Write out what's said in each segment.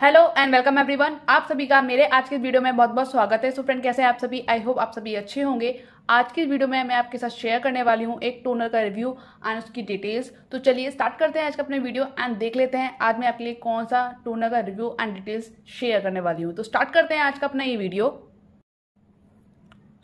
hello and welcome everyone आप सभी का मेरे आज के वीडियो में बहुत बहुत स्वागत है सो फ्रेंड कैसे हैं आप सभी आई होप आप सभी अच्छे होंगे आज की वीडियो में मैं आपके साथ शेयर करने वाली हूँ एक टोनर का रिव्यू एंड उसकी डिटेल्स तो चलिए स्टार्ट करते हैं आज का अपने वीडियो एंड देख लेते हैं आज मैं आपके लिए कौन सा टोनर का रिव्यू एंड डिटेल्स शेयर करने वाली हूँ तो स्टार्ट करते हैं आज का अपना ये वीडियो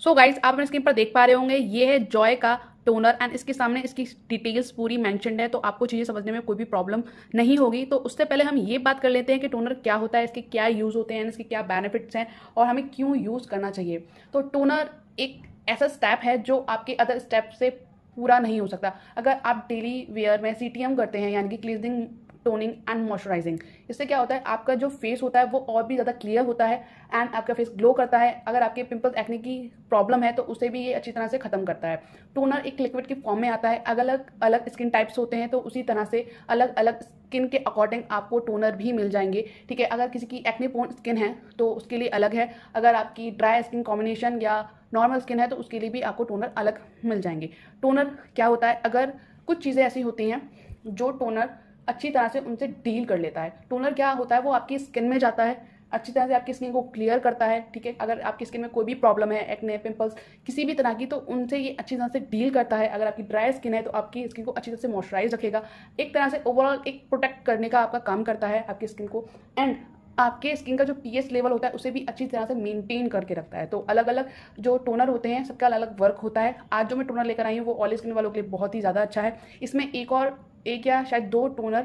सो so गाइज आप अपने स्क्रीन पर देख पा रहे होंगे ये है जॉय का टोनर एंड इसके सामने इसकी डिटेल्स पूरी मैंशनड है तो आपको चीज़ें समझने में कोई भी प्रॉब्लम नहीं होगी तो उससे पहले हम ये बात कर लेते हैं कि टोनर क्या होता है इसके क्या यूज़ होते हैं इसके क्या बेनिफिट्स हैं और हमें क्यों यूज़ करना चाहिए तो टोनर एक ऐसा स्टेप है जो आपके अदर स्टेप से पूरा नहीं हो सकता अगर आप डेली वेयर में सी करते हैं यानी कि क्लीजिंग टोनिंग एंड मॉइस्चराइजिंग इससे क्या होता है आपका जो फेस होता है वो और भी ज़्यादा क्लियर होता है एंड आपका फेस ग्लो करता है अगर आपके पिंपल्स एक्ने की प्रॉब्लम है तो उसे भी ये अच्छी तरह से खत्म करता है टोनर एक लिक्विड के फॉर्म में आता है अलग अलग स्किन टाइप्स होते हैं तो उसी तरह से अलग अलग स्किन के अकॉर्डिंग आपको टोनर भी मिल जाएंगे ठीक है अगर किसी की एक्ने पोन स्किन है तो उसके लिए अलग है अगर आपकी ड्राई स्किन कॉम्बिनेशन या नॉर्मल स्किन है तो उसके लिए भी आपको टोनर अलग मिल जाएंगे टोनर क्या होता है अगर कुछ चीज़ें ऐसी होती हैं जो टोनर अच्छी तरह से उनसे डील कर लेता है टोनर क्या होता है वो आपकी स्किन में जाता है अच्छी तरह से आपकी स्किन को क्लियर करता है ठीक है अगर आपकी स्किन में कोई भी प्रॉब्लम है एक्ने पिंपल्स किसी भी तरह की तो उनसे ये अच्छी तरह से डील करता है अगर आपकी ड्राई स्किन है तो आपकी स्किन को अच्छी तरह से मॉइस्चराइज रखेगा एक तरह से ओवरऑल एक प्रोटेक्ट करने का आपका काम करता है आपकी स्किन को एंड आपके स्किन का जो पीएच लेवल होता है उसे भी अच्छी तरह से मेनटेन करके रखता है तो अलग अलग जो टोनर होते हैं सबका अलग अलग वर्क होता है आज जो मैं टोनर लेकर आई हूँ वो ऑल स्किन वालों के लिए बहुत ही ज़्यादा अच्छा है इसमें एक और एक या शायद दो टोनर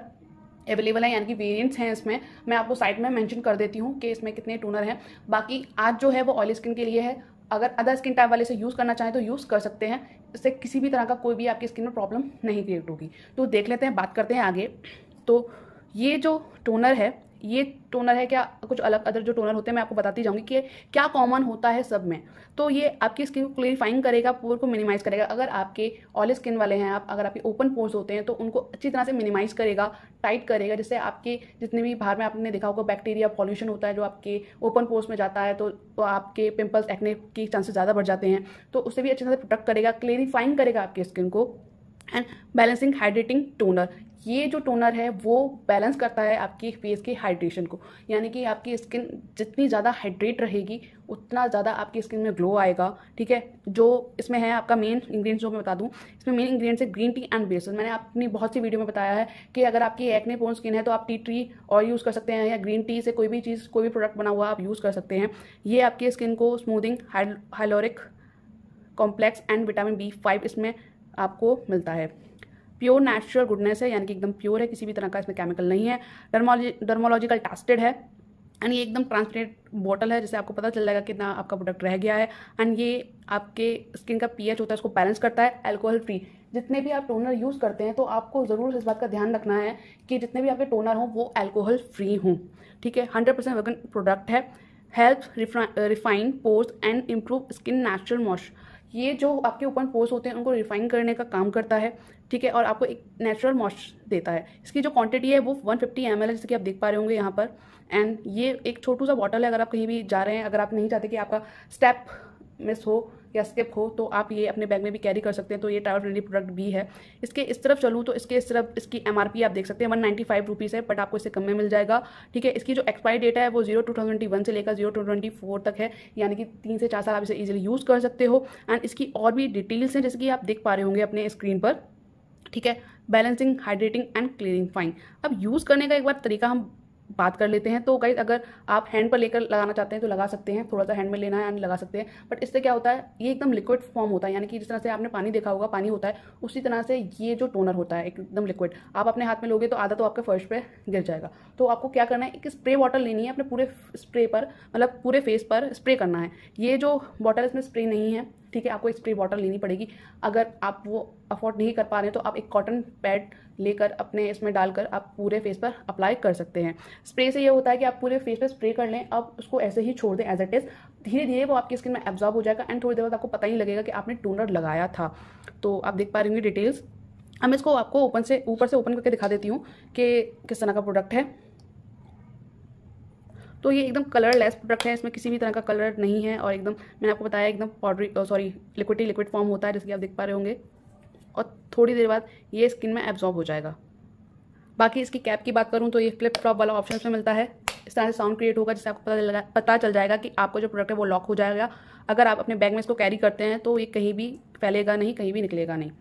अवेलेबल है यानी कि वेरियंट्स हैं इसमें मैं आपको साइड में मैंशन कर देती हूँ कि इसमें कितने टोनर हैं बाकी आज जो है वो ऑयली स्किन के लिए है अगर अदर स्किन टाइप वाले से यूज़ करना चाहें तो यूज़ कर सकते हैं इससे किसी भी तरह का कोई भी आपकी स्किन में प्रॉब्लम नहीं क्रिएट होगी तो देख लेते हैं बात करते हैं आगे तो ये जो टोनर है ये टोनर है क्या कुछ अलग अदर जो टोनर होते हैं मैं आपको बताती जाऊंगी कि क्या कॉमन होता है सब में तो ये आपकी स्किन को क्लियरिफाइंग करेगा पोर को मिनिमाइज करेगा अगर आपके ऑयल स्किन वाले हैं आप अगर आपके ओपन पोर्स होते हैं तो उनको अच्छी तरह से मिनिमाइज करेगा टाइट करेगा जिससे आपके जितने भी बाहर में आपने देखा होगा बैक्टीरिया पॉल्यूशन होता है जो आपके ओपन पोर्स में जाता है तो, तो आपके पिम्पल्स एक्ने के चांसेस ज़्यादा बढ़ जाते हैं तो उससे भी अच्छी तरह से प्रोटेक्ट करेगा क्लियरिफाइंग करेगा आपकी स्किन को एंड बैलेंसिंग हाइड्रेटिंग टोनर ये जो टोनर है वो बैलेंस करता है आपकी फेस की हाइड्रेशन को यानी कि आपकी स्किन जितनी ज़्यादा हाइड्रेट रहेगी उतना ज़्यादा आपकी स्किन में ग्लो आएगा ठीक है जो इसमें है आपका मेन इंग्रेडिएंट्स जो मैं बता दूँ इसमें मेन इंग्रेडिएंट्स है ग्रीन टी एंड बेसन मैंने अपनी बहुत सी वीडियो में बताया है कि अगर आपकी एक्ने पोन स्किन है तो आप टी ट्री ऑयल यूज़ कर सकते हैं या ग्रीन टी से कोई भी चीज़ कोई भी प्रोडक्ट बना हुआ आप यूज़ कर सकते हैं ये आपकी स्किन को smoothing hyaluronic complex and vitamin B five इसमें आपको मिलता है प्योर नेचुरल गुडनेस है यानी कि एकदम प्योर है किसी भी तरह का इसमें केमिकल नहीं है डर्मोलॉजी डर्मोलॉजिकल टेस्टेड है एंड ये एकदम ट्रांसपेरेंट बॉटल है जिससे आपको पता चल जाएगा कितना आपका प्रोडक्ट रह गया है एंड ये आपके स्किन का पीएच होता है उसको बैलेंस करता है एल्कोहल फ्री जितने भी आप टोनर यूज़ करते हैं तो आपको ज़रूर इस बात का ध्यान रखना है कि जितने भी आपके टोनर हों वो एल्कोहल फ्री हों ठीक है हंड्रेड परसेंट वर्गन प्रोडक्ट है help refine pores and improve skin natural moisture ये जो आपके ऊपर पोर्स होते हैं उनको रिफाइन करने का काम करता है ठीक है और आपको एक नेचुरल मॉइस्चर देता है इसकी जो क्वांटिटी है वो 150 फिफ्टी एम एल जैसे कि आप देख पा रहे होंगे यहाँ पर एंड ये एक छोटू सा बॉटल है अगर आप कहीं भी जा रहे हैं अगर आप नहीं चाहते कि आपका स्टेप मिस हो या स्किप हो तो आप ये अपने बैग में भी कैरी कर सकते हैं तो ये ट्रैवल फ्रेंडली प्रोडक्ट भी है इसके इस तरफ चलूँ तो इसके इस तरफ इसकी एम आप देख सकते हैं वन नाइन्टी फाइव रुपीज़ है बट आपको इससे कम में मिल जाएगा ठीक है इसकी जो एक्सपायरी डेटा है वो जीरो टू ट्वेंटी वन से लेकर जीरो टू ट्वेंटी फोर तक है यानी कि तीन से चार साल आप इसे ईजिली यूज़ कर सकते हो एंड इसकी और भी डिटेल्स हैं जैसे कि आप देख पा रहे होंगे अपने स्क्रीन पर ठीक है balancing hydrating and cleaning fine अब यूज़ करने का एक बार तरीका हम बात कर लेते हैं तो गाइज अगर आप हैंड पर लेकर लगाना चाहते हैं तो लगा सकते हैं थोड़ा सा हैंड में लेना है यानी लगा सकते हैं बट इससे क्या होता है ये एकदम लिक्विड फॉर्म होता है यानी कि जिस तरह से आपने पानी देखा होगा पानी होता है उसी तरह से ये जो टोनर होता है एकदम लिक्विड आप अपने हाथ में लोगे तो आधा तो आपके फर्श पर गिर जाएगा तो आपको क्या करना है एक स्प्रे बॉटल लेनी है अपने पूरे स्प्रे पर मतलब पूरे फेस पर स्प्रे करना है ये जो बॉटल इसमें स्प्रे नहीं है ठीक है आपको एक स्प्रे बॉटल लेनी पड़ेगी अगर आप वो अफोर्ड नहीं कर पा रहे हैं तो आप एक कॉटन पैड लेकर अपने इसमें डालकर आप पूरे फेस पर अप्लाई कर सकते हैं स्प्रे से ये होता है कि आप पूरे फेस पर स्प्रे कर लें अब उसको ऐसे ही छोड़ दें एज इट इज़ धीरे धीरे वो आपकी स्किन में एब्जॉर्ब हो जाएगा एंड थोड़ी देर बाद आपको पता ही नहीं लगेगा कि आपने टोनर लगाया था तो आप देख पा रहे होंगे डिटेल्स अब मैं इसको आपको ओपन से ऊपर से ओपन करके दिखा देती हूँ कि किस तरह का प्रोडक्ट है तो ये एकदम कलर लेस प्रोडक्ट है इसमें किसी भी तरह का कलर नहीं है और एकदम मैंने आपको बताया एकदम पाउडरी सॉरी लिक्विड ही लिक्विड फॉर्म होता है जैसे कि आप देख पा रहे होंगे और थोड़ी देर बाद ये स्किन में एब्जॉर्ब हो जाएगा बाकी इसकी कैप की बात करूँ तो ये फ्लिप फ्लॉप वाला ऑप्शन में मिलता है इस तरह से साउंड क्रिएट होगा जिससे आपको पता लगा पता चल जाएगा कि आपका जो प्रोडक्ट है वो लॉक हो जाएगा अगर आप अपने बैग में इसको कैरी करते हैं तो ये कहीं भी फैलेगा नहीं कहीं भी निकलेगा नहीं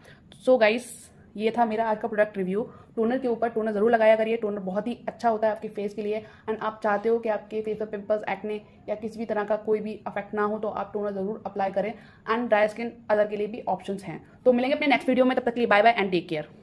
सो so गाइस ये था मेरा आज का प्रोडक्ट रिव्यू टोनर के ऊपर टोनर ज़रूर लगाया करिए टोनर बहुत ही अच्छा होता है आपके फेस के लिए एंड आप चाहते हो कि आपके फेस पर पिंपल्स एक्ने या किसी भी तरह का कोई भी अफेक्ट ना हो तो आप टोनर ज़रूर अप्लाई करें एंड ड्राई स्किन अदर के लिए भी ऑप्शन हैं तो मिलेंगे अपने नेक्स्ट वीडियो में तब तक के लिए bye bye and take care